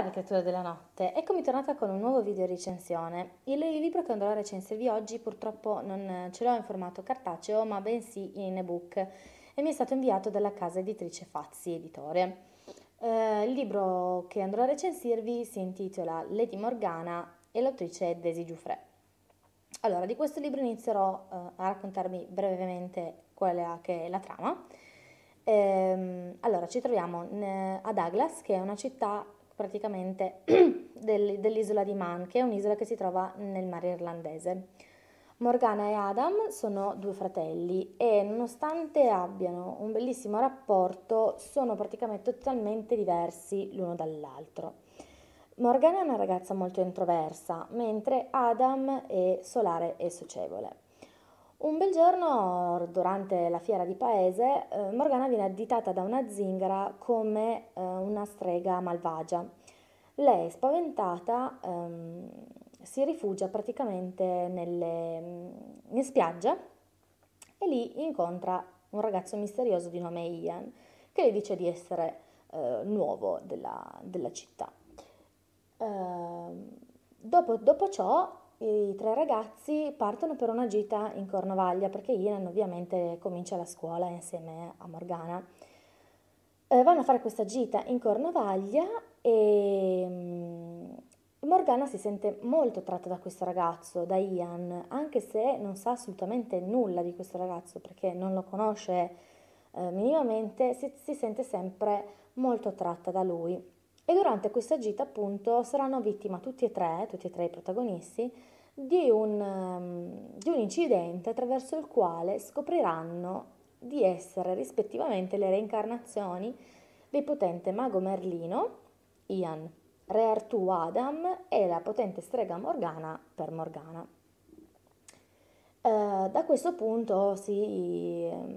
Salve creature della notte, eccomi tornata con un nuovo video recensione. Il libro che andrò a recensirvi oggi purtroppo non eh, ce l'ho in formato cartaceo ma bensì in ebook e mi è stato inviato dalla casa editrice Fazzi Editore. Eh, il libro che andrò a recensirvi si intitola Lady Morgana e l'autrice è Desi Giuffre. Allora, di questo libro inizierò eh, a raccontarvi brevemente quella che è la trama. Ehm, allora, ci troviamo in, eh, a Douglas, che è una città praticamente dell'isola di Man, che è un'isola che si trova nel mare irlandese. Morgana e Adam sono due fratelli e nonostante abbiano un bellissimo rapporto, sono praticamente totalmente diversi l'uno dall'altro. Morgana è una ragazza molto introversa, mentre Adam è solare e socievole. Un bel giorno, durante la fiera di paese, eh, Morgana viene additata da una zingara come eh, una strega malvagia. Lei, spaventata, ehm, si rifugia praticamente nelle, mm, in spiaggia e lì incontra un ragazzo misterioso di nome Ian, che le dice di essere eh, nuovo della, della città. Ehm, dopo, dopo ciò i tre ragazzi partono per una gita in Cornovaglia perché Ian ovviamente comincia la scuola insieme a Morgana. Eh, vanno a fare questa gita in Cornovaglia e mm, Morgana si sente molto tratta da questo ragazzo, da Ian, anche se non sa assolutamente nulla di questo ragazzo perché non lo conosce eh, minimamente, si, si sente sempre molto tratta da lui. E durante questa gita appunto saranno vittima tutti e tre, tutti e tre i protagonisti, di un, ehm, di un incidente attraverso il quale scopriranno di essere rispettivamente le reincarnazioni del potente mago Merlino, Ian, Re Artù Adam e la potente strega Morgana per Morgana. Eh, da questo punto si ehm,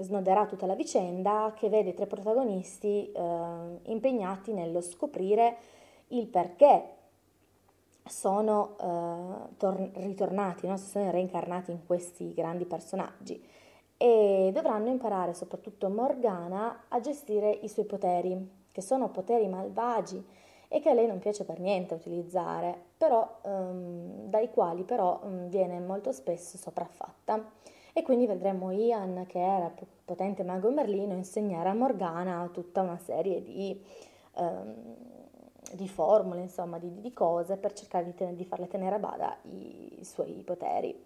snoderà tutta la vicenda che vede i tre protagonisti eh, impegnati nello scoprire il perché sono eh, tor- ritornati, no? si sono reincarnati in questi grandi personaggi e dovranno imparare soprattutto Morgana a gestire i suoi poteri, che sono poteri malvagi e che a lei non piace per niente utilizzare, però, ehm, dai quali però mh, mm, viene molto spesso sopraffatta e quindi vedremo Ian, che era potente mago merlino, insegnare a Morgana tutta una serie di, ehm, di formule, insomma, di, di, cose per cercare di, ten- di farle tenere a bada i, i suoi poteri.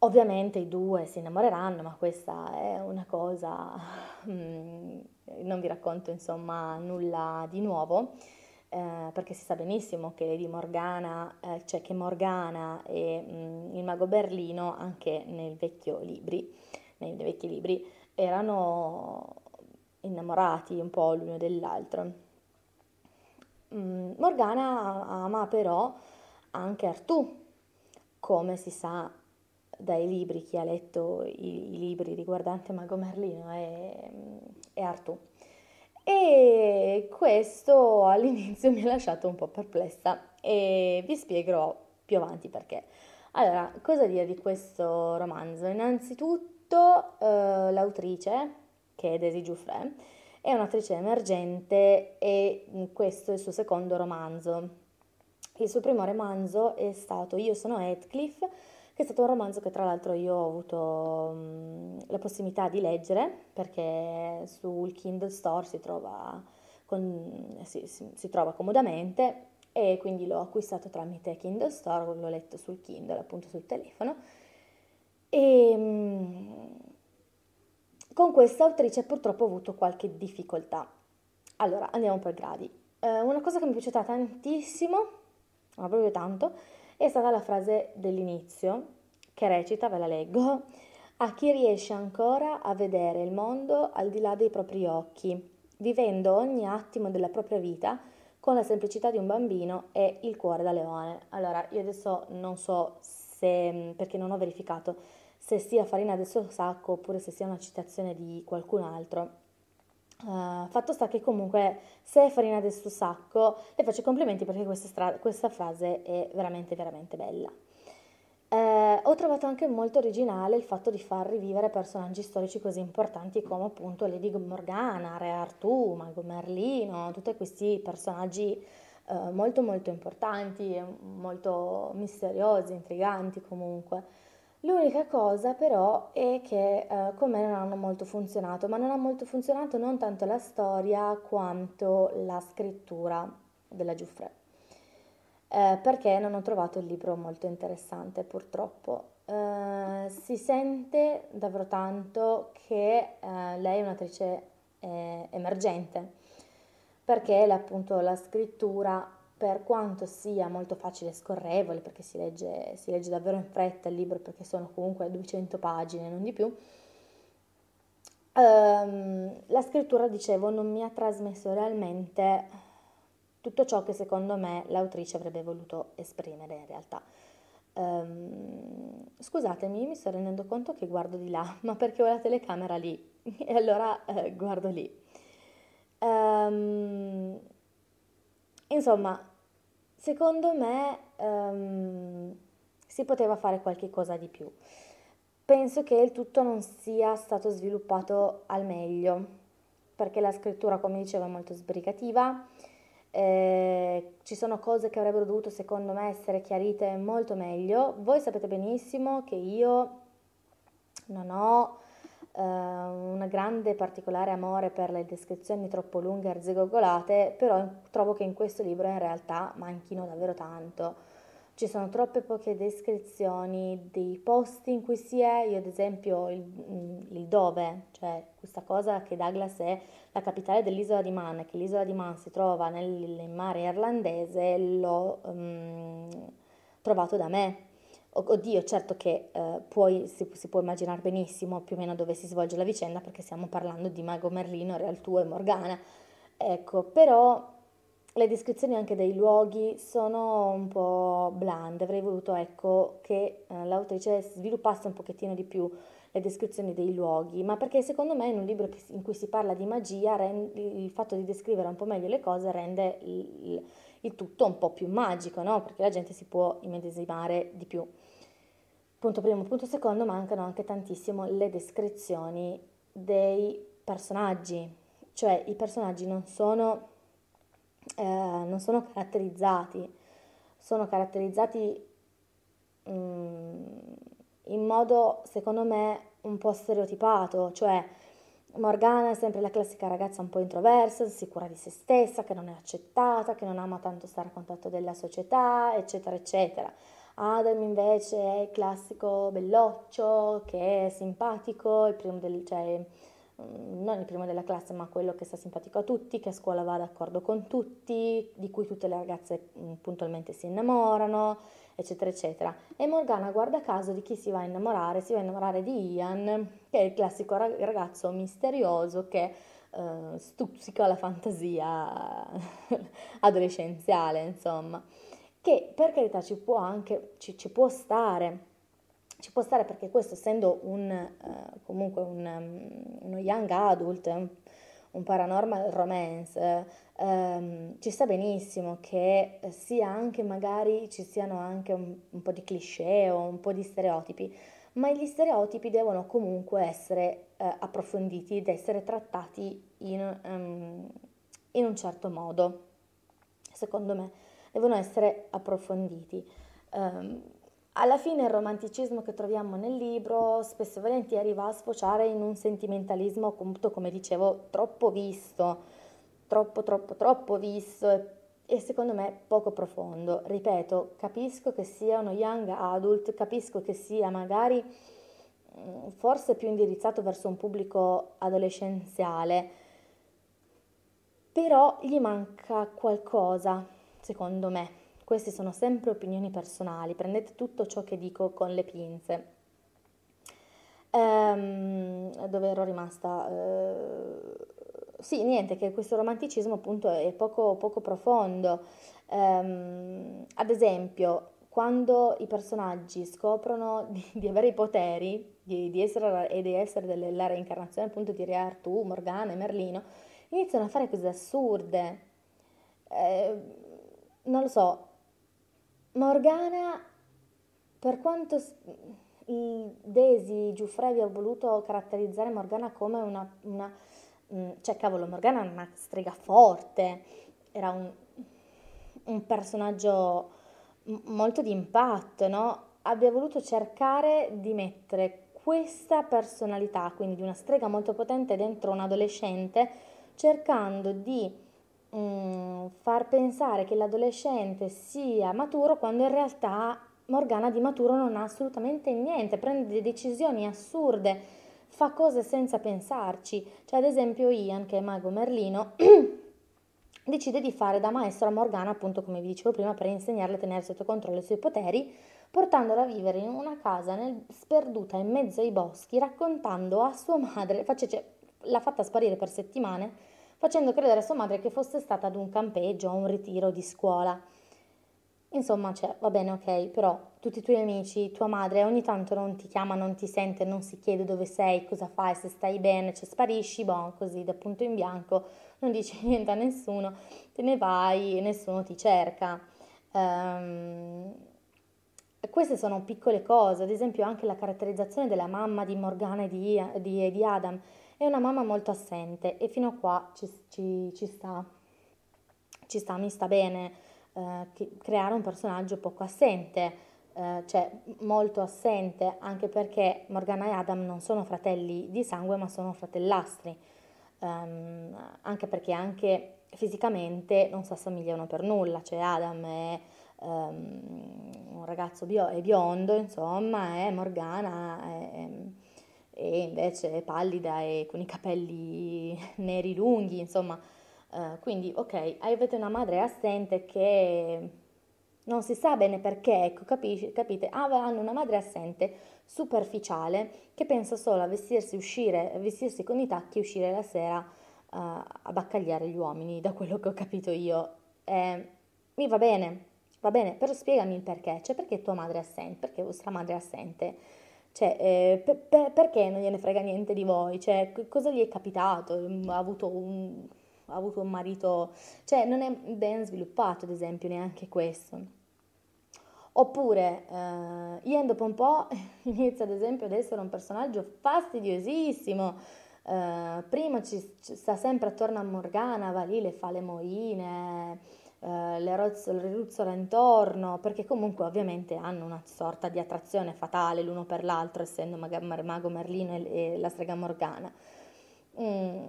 Ovviamente i due si innamoreranno, ma questa è una cosa, mm, non vi racconto insomma nulla di nuovo. Eh, perché si sa benissimo che Lady Morgana, eh, cioè che Morgana e mh, mm, il mago Berlino anche nei vecchi libri erano innamorati un po' l'uno dell'altro. Mh, mm, Morgana ama però anche Artù, come si sa dai libri, chi ha letto i, i libri riguardanti Mago Merlino e, e Artù. E questo all'inizio mi ha lasciato un po' perplessa e vi spiegherò più avanti perché. Allora, cosa dire di questo romanzo? Innanzitutto eh, l'autrice, che è Daisy Giuffre, è un'attrice emergente e questo è il suo secondo romanzo. Il suo primo romanzo è stato Io sono Heathcliff, che è stato un romanzo che tra l'altro io ho avuto mm, la possibilità di leggere perché sul Kindle Store si trova, con, si, si, si trova comodamente e quindi l'ho acquistato tramite Kindle Store, l'ho letto sul Kindle appunto sul telefono e mm, con questa autrice purtroppo ho avuto qualche difficoltà. Allora, andiamo per gradi. Eh, una cosa che mi è piaciuta tantissimo, ma proprio tanto, è stata la frase dell'inizio, che recita, ve la leggo, a chi riesce ancora a vedere il mondo al di là dei propri occhi, vivendo ogni attimo della propria vita con la semplicità di un bambino e il cuore da leone. Allora, io adesso non so se, perché non ho verificato, se sia farina del suo sacco oppure se sia una citazione di qualcun altro, Uh, fatto sta che comunque se è farina del suo sacco le faccio i complimenti perché questa, stra- questa, frase è veramente veramente bella. Uh, ho trovato anche molto originale il fatto di far rivivere personaggi storici così importanti come appunto Lady Morgana, Re Artù, Mago Merlino, tutti questi personaggi uh, molto molto importanti, e molto misteriosi, intriganti comunque. L'unica cosa però è che eh, con me non hanno molto funzionato, ma non ha molto funzionato non tanto la storia quanto la scrittura della Giuffre, eh, perché non ho trovato il libro molto interessante purtroppo. Eh, si sente davvero tanto che eh, lei è un'attrice eh, emergente, perché appunto la scrittura per quanto sia molto facile e scorrevole, perché si legge, si legge davvero in fretta il libro, perché sono comunque 200 pagine, non di più, ehm, la scrittura, dicevo, non mi ha trasmesso realmente tutto ciò che secondo me l'autrice avrebbe voluto esprimere in realtà. Ehm, scusatemi, mi sto rendendo conto che guardo di là, ma perché ho la telecamera lì, e allora eh, guardo lì. ehm, Insomma, secondo me um, si poteva fare qualche cosa di più. Penso che il tutto non sia stato sviluppato al meglio, perché la scrittura, come dicevo, è molto sbrigativa. Eh, ci sono cose che avrebbero dovuto, secondo me, essere chiarite molto meglio. Voi sapete benissimo che io non ho eh, un grande particolare amore per le descrizioni troppo lunghe e arzigogolate, però trovo che in questo libro in realtà manchino davvero tanto. Ci sono troppe poche descrizioni dei posti in cui si è, io ad esempio il, mm, il dove, cioè questa cosa che Douglas è la capitale dell'isola di Man, che l'isola di Man si trova nel, nel mare irlandese, l'ho um, trovato da me, Oddio, certo che eh, puoi, si, si, può immaginare benissimo più o meno dove si svolge la vicenda perché stiamo parlando di Mago Merlino, Realtù e Morgana. Ecco, però le descrizioni anche dei luoghi sono un po' blande, avrei voluto ecco, che eh, l'autrice sviluppasse un pochettino di più le descrizioni dei luoghi, ma perché secondo me in un libro che, in cui si parla di magia rend, il fatto di descrivere un po' meglio le cose rende il, il tutto un po' più magico, no? perché la gente si può immedesimare di più. Punto primo, punto secondo, mancano anche tantissimo le descrizioni dei personaggi, cioè i personaggi non sono, eh, non sono caratterizzati, sono caratterizzati mh, mm, in modo, secondo me, un po' stereotipato, cioè Morgana è sempre la classica ragazza un po' introversa, sicura di se stessa, che non è accettata, che non ama tanto stare a contatto della società, eccetera, eccetera. Adam invece è il classico belloccio che è simpatico, il primo del, cioè, mm, non il primo della classe, ma quello che sta simpatico a tutti, che a scuola va d'accordo con tutti, di cui tutte le ragazze mm, puntualmente si innamorano, eccetera, eccetera. E Morgana, guarda caso, di chi si va a innamorare? Si va a innamorare di Ian, che è il classico ragazzo misterioso che eh, stuzzica la fantasia adolescenziale, insomma che per carità ci può anche, ci, ci può stare, ci può stare perché questo essendo un, eh, comunque un, um, uno young adult, eh, un, paranormal romance, eh, ehm, ci sta benissimo che sia anche magari ci siano anche un, un po' di cliché o un po' di stereotipi, ma gli stereotipi devono comunque essere eh, approfonditi ed essere trattati in, um, in un certo modo, secondo me devono essere approfonditi. Um, alla fine il romanticismo che troviamo nel libro spesso e volentieri va a sfociare in un sentimentalismo appunto, come dicevo, troppo visto, troppo troppo troppo visto e, e secondo me poco profondo. Ripeto, capisco che sia uno young adult, capisco che sia magari mm, forse più indirizzato verso un pubblico adolescenziale, però gli manca qualcosa secondo me. Queste sono sempre opinioni personali, prendete tutto ciò che dico con le pinze. Ehm, dove ero rimasta? Ehm, sì, niente, che questo romanticismo appunto è poco, poco profondo. Ehm, ad esempio, quando i personaggi scoprono di, di avere i poteri di, di essere, e di essere delle, la reincarnazione appunto di Re Artù, Morgana e Merlino, iniziano a fare cose assurde. Eh, non lo so, Morgana, per quanto Desi Giuffre vi ha voluto caratterizzare Morgana come una, una mm, cioè cavolo, Morgana è una strega forte, era un, un personaggio molto di impatto, no? Abbia voluto cercare di mettere questa personalità, quindi di una strega molto potente dentro un adolescente, cercando di eh, far pensare che l'adolescente sia maturo quando in realtà Morgana di maturo non ha assolutamente niente, prende decisioni assurde, fa cose senza pensarci. Cioè ad esempio Ian, che è mago merlino, decide di fare da maestro a Morgana, appunto come vi dicevo prima, per insegnarle a tenere sotto controllo i suoi poteri, portandola a vivere in una casa nel, sperduta in mezzo ai boschi, raccontando a sua madre, cioè, l'ha fatta sparire per settimane, facendo credere a sua madre che fosse stata ad un campeggio o a un ritiro di scuola. Insomma, cioè, va bene, ok, però tutti i tuoi amici, tua madre ogni tanto non ti chiama, non ti sente, non si chiede dove sei, cosa fai, se stai bene, cioè sparisci, boh, così da punto in bianco, non dici niente a nessuno, te ne vai e nessuno ti cerca. Um, queste sono piccole cose, ad esempio anche la caratterizzazione della mamma di Morgana e di, di, di Adam è una mamma molto assente e fino a qua ci, ci, ci sta, ci sta, mi sta bene eh, creare un personaggio poco assente, eh, cioè molto assente, anche perché Morgana e Adam non sono fratelli di sangue ma sono fratellastri, um, anche perché anche fisicamente non si assomigliano per nulla, cioè Adam è... Um, ehm, un ragazzo bio- è biondo, insomma, e Morgana, è, invece è pallida e con i capelli neri lunghi, insomma. Uh, quindi, ok, avete una madre assente che non si sa bene perché, ecco, capisci, capite? Ah, hanno una madre assente, superficiale, che pensa solo a vestirsi, uscire, vestirsi con i tacchi e uscire la sera uh, a baccagliare gli uomini, da quello che ho capito io. Eh, mi va bene, va bene, però spiegami il perché, cioè perché tua madre è assente, perché vostra madre è assente cioè, eh, per, per, perché non gliene frega niente di voi? Cioè, cosa gli è capitato? Mm, ha avuto un, ha avuto un marito... Cioè, non è ben sviluppato, ad esempio, neanche questo. Oppure, eh, Ian dopo un po' inizia, ad esempio, ad essere un personaggio fastidiosissimo. Eh, prima ci, ci, sta sempre attorno a Morgana, va lì, le fa le moine eh, le, ruzzola intorno, perché comunque ovviamente hanno una sorta di attrazione fatale l'uno per l'altro, essendo Mag- Mago Merlino e, e, la strega Morgana. Mm.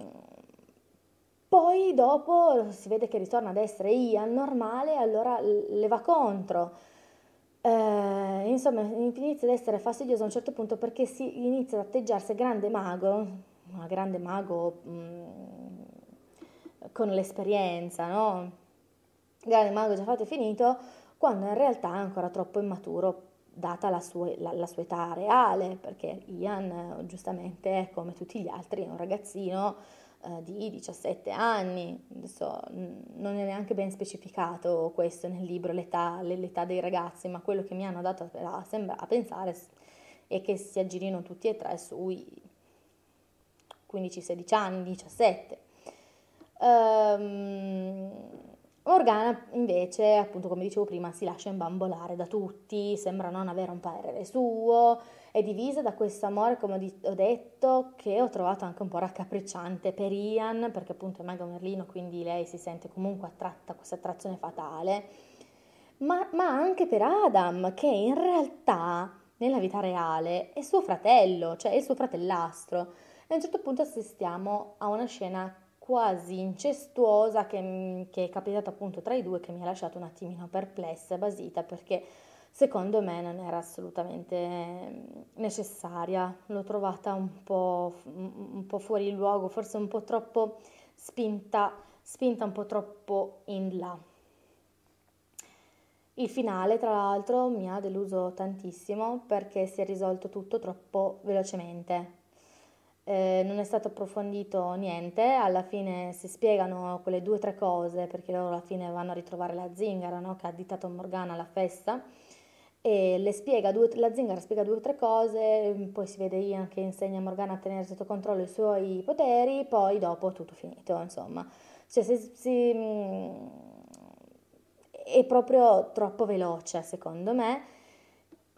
Poi dopo si vede che ritorna ad essere Ian normale, allora le va contro. Eh, insomma, inizia ad essere fastidioso a un certo punto perché si inizia ad atteggiarsi grande mago, grande mago mh, mm, con l'esperienza, no? grande mago Giafato è finito, quando in realtà è ancora troppo immaturo data la sua, la, la sua età reale, perché Ian eh, giustamente, come tutti gli altri, è un ragazzino eh, di 17 anni, adesso mm, non è neanche ben specificato questo nel libro, l'età, l'età dei ragazzi, ma quello che mi hanno dato a, sembra, a pensare è che si aggirino tutti e tre sui 15-16 anni, 17. Um, ehm, Morgana invece, appunto come dicevo prima, si lascia imbambolare da tutti, sembra non avere un parere suo, è divisa da questo amore, come ho detto, che ho trovato anche un po' raccapricciante per Ian, perché appunto è mago merlino, quindi lei si sente comunque attratta, a questa attrazione fatale, ma, ma anche per Adam, che in realtà nella vita reale è suo fratello, cioè è il suo fratellastro. E a un certo punto assistiamo a una scena quasi incestuosa che, mm, che è capitata appunto tra i due che mi ha lasciato un attimino perplessa e basita perché secondo me non era assolutamente mm, necessaria, l'ho trovata un po', un po fuori luogo, forse un po' troppo spinta, spinta un po' troppo in là. Il finale, tra l'altro, mi ha deluso tantissimo perché si è risolto tutto troppo velocemente eh, non è stato approfondito niente, alla fine si spiegano quelle due o tre cose perché loro alla fine vanno a ritrovare la zingara no? che ha additato Morgana alla festa e spiega due, la zingara spiega due o tre cose, mm, poi si vede Ian che insegna a Morgana a tenere sotto controllo i suoi poteri, poi dopo tutto finito insomma. Cioè, si, si, mm, è proprio troppo veloce secondo me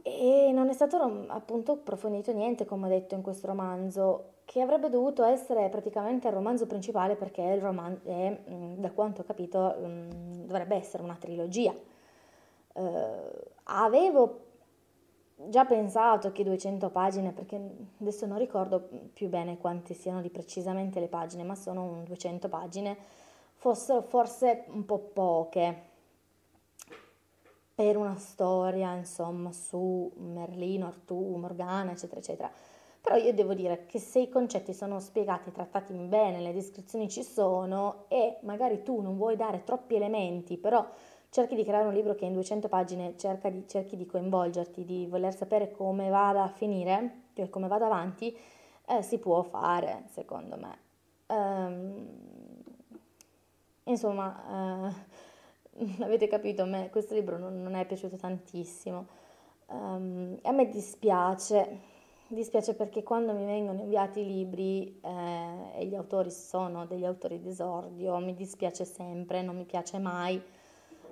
e non è stato appunto approfondito niente, come ho detto in questo romanzo che avrebbe dovuto essere praticamente il romanzo principale perché il romanzo è, mm, da quanto ho capito, mm, dovrebbe essere una trilogia. Uh, avevo già pensato che 200 pagine, perché adesso non ricordo più bene quante siano di precisamente le pagine, ma sono 200 pagine, fossero forse un po' poche per una storia, insomma, su Merlino, Artù, Morgana, eccetera, eccetera. Però io devo dire che se i concetti sono spiegati, trattati bene, le descrizioni ci sono e magari tu non vuoi dare troppi elementi, però cerchi di creare un libro che in 200 pagine di, cerchi di coinvolgerti, di voler sapere come vada a finire, cioè come vada avanti, eh, si può fare, secondo me. Um, insomma, uh, avete capito, a me questo libro non, non è piaciuto tantissimo. Um, a me dispiace dispiace perché quando mi vengono inviati i libri eh, e gli autori sono degli autori d'esordio, mi dispiace sempre, non mi piace mai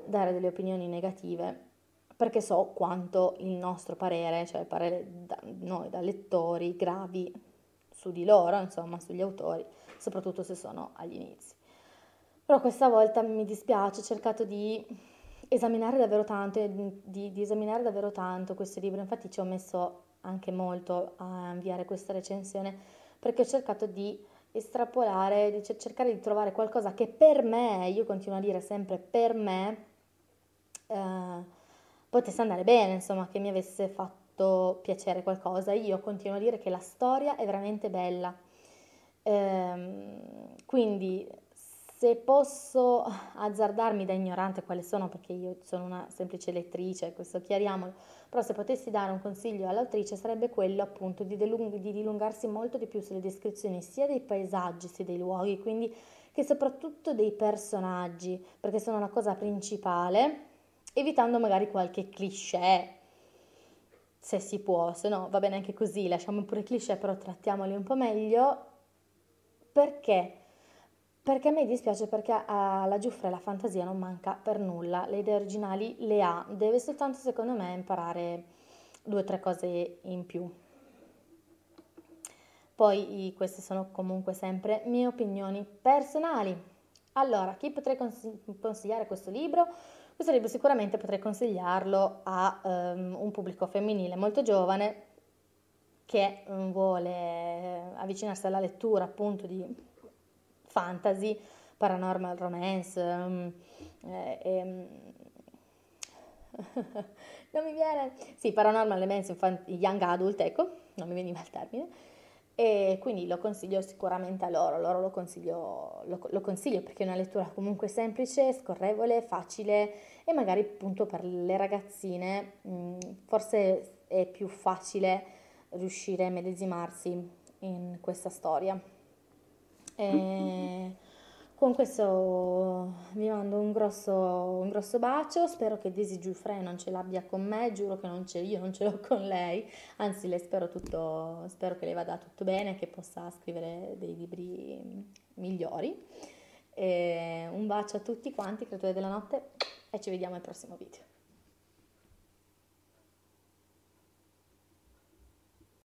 dare delle opinioni negative perché so quanto il nostro parere, cioè il parere da noi da lettori gravi su di loro, insomma sugli autori, soprattutto se sono agli inizi. Però questa volta mi dispiace, ho cercato di esaminare davvero tanto, di, di esaminare davvero tanto questo libro, infatti ci ho messo anche molto a inviare questa recensione perché ho cercato di estrapolare, di cercare di trovare qualcosa che per me, io continuo a dire sempre per me, eh, potesse andare bene, insomma, che mi avesse fatto piacere qualcosa. Io continuo a dire che la storia è veramente bella. Eh, quindi se posso azzardarmi da ignorante quale sono, perché io sono una semplice lettrice, questo chiariamolo, però se potessi dare un consiglio all'autrice sarebbe quello appunto di, delung- di dilungarsi molto di più sulle descrizioni sia dei paesaggi sia dei luoghi, quindi che soprattutto dei personaggi, perché sono la cosa principale, evitando magari qualche cliché, se si può, se no va bene anche così, lasciamo pure i cliché, però trattiamoli un po' meglio, perché perché mi dispiace perché alla ah, Giuffre la fantasia non manca per nulla, le idee originali le ha, deve soltanto secondo me imparare due o tre cose in più. Poi queste sono comunque sempre mie opinioni personali. Allora, chi potrei consigliare questo libro? Questo libro sicuramente potrei consigliarlo a um, un pubblico femminile molto giovane che mm, vuole eh, avvicinarsi alla lettura appunto di fantasy, paranormal romance, um, eh, ehm... non mi viene, sì, paranormal romance, infant- young adult, ecco, non mi veniva il termine, e quindi lo consiglio sicuramente a loro, loro lo consiglio, lo, lo consiglio perché è una lettura comunque semplice, scorrevole, facile e magari appunto per le ragazzine mh, mm, forse è più facile riuscire a medesimarsi in questa storia. E con questo vi mando un grosso, un grosso bacio, spero che Daisy Giuffre non ce l'abbia con me, giuro che non io non ce l'ho con lei, anzi le spero, tutto, spero che le vada tutto bene, che possa scrivere dei libri migliori. E un bacio a tutti quanti, creatori della notte, e ci vediamo al prossimo video.